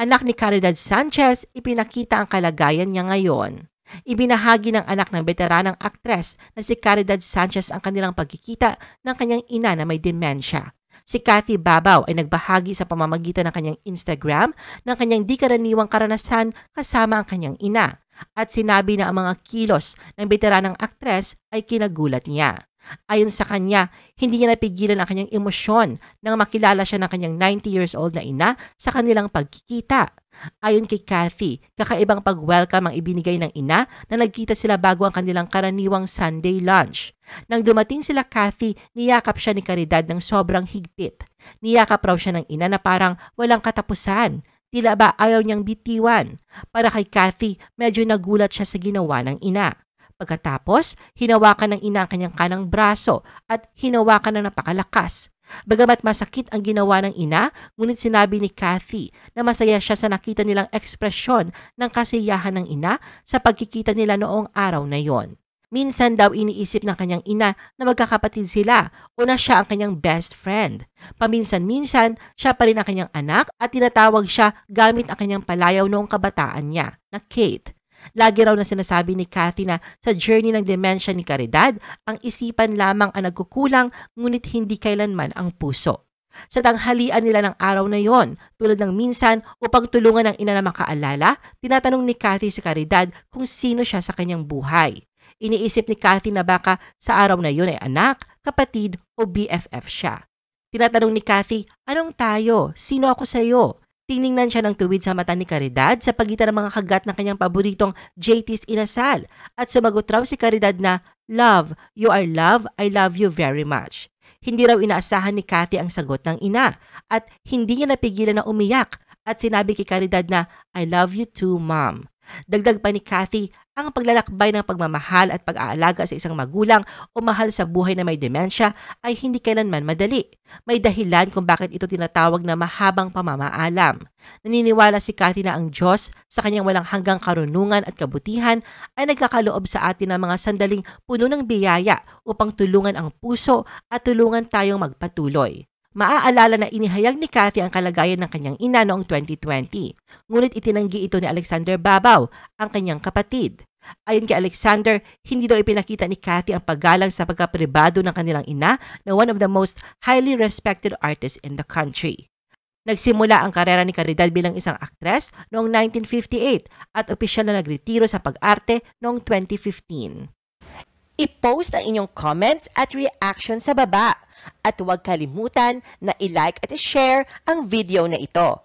anak ni Caridad Sanchez, ipinakita ang kalagayan niya ngayon. Ibinahagi ng anak ng veteranang aktres na si Caridad Sanchez ang kanilang pagkikita ng kanyang ina na may demensya. Si Kathy Babaw ay nagbahagi sa pamamagitan ng kanyang Instagram ng kanyang di karaniwang karanasan kasama ang kanyang ina at sinabi na ang mga kilos ng veteranang aktres ay kinagulat niya. Ayon sa kanya, hindi niya napigilan ang kanyang emosyon nang makilala siya ng kanyang 90 years old na ina sa kanilang pagkikita. Ayon kay Kathy, kakaibang pag-welcome ang ibinigay ng ina na nagkita sila bago ang kanilang karaniwang Sunday lunch. Nang dumating sila Kathy, niyakap siya ni Caridad ng sobrang higpit. Niyakap raw siya ng ina na parang walang katapusan. Tila ba ayaw niyang bitiwan? Para kay Kathy, medyo nagulat siya sa ginawa ng ina. Pagkatapos, hinawakan ng ina kanyang kanang braso at hinawakan ng napakalakas. Bagamat masakit ang ginawa ng ina, ngunit sinabi ni Kathy na masaya siya sa nakita nilang ekspresyon ng kasiyahan ng ina sa pagkikita nila noong araw na yon. Minsan daw iniisip ng kanyang ina na magkakapatid sila o na siya ang kanyang best friend. Paminsan-minsan, siya pa rin ang kanyang anak at tinatawag siya gamit ang kanyang palayaw noong kabataan niya na Kate. Lagi raw na sinasabi ni Kathy na sa journey ng dementia ni Caridad, ang isipan lamang ang nagkukulang ngunit hindi kailanman ang puso. Sa tanghalian nila ng araw na yon, tulad ng minsan upang tulungan ng ina na makaalala, tinatanong ni Kathy si Caridad kung sino siya sa kanyang buhay. Iniisip ni Kathy na baka sa araw na yon ay anak, kapatid o BFF siya. Tinatanong ni Kathy, anong tayo? Sino ako sa iyo? Tiningnan siya ng tuwid sa mata ni Caridad sa pagitan ng mga kagat ng kanyang paboritong JT's inasal at sumagot raw si Caridad na, Love, you are love, I love you very much. Hindi raw inaasahan ni Kathy ang sagot ng ina at hindi niya napigilan na umiyak at sinabi kay Caridad na, I love you too, mom. Dagdag pa ni Kathy, ang paglalakbay ng pagmamahal at pag-aalaga sa isang magulang o mahal sa buhay na may demensya ay hindi kailanman madali. May dahilan kung bakit ito tinatawag na mahabang pamamaalam. Naniniwala si Cathy na ang Diyos sa kanyang walang hanggang karunungan at kabutihan ay nagkakaloob sa atin ng mga sandaling puno ng biyaya upang tulungan ang puso at tulungan tayong magpatuloy. Maaalala na inihayag ni Cathy ang kalagayan ng kanyang ina noong 2020. Ngunit itinanggi ito ni Alexander Babaw, ang kanyang kapatid. Ayon kay Alexander, hindi daw ipinakita ni Kathy ang paggalang sa pagkapribado ng kanilang ina na one of the most highly respected artists in the country. Nagsimula ang karera ni Caridad bilang isang aktres noong 1958 at opisyal na nagretiro sa pag-arte noong 2015. I-post ang inyong comments at reaction sa baba at huwag kalimutan na i-like at i-share ang video na ito.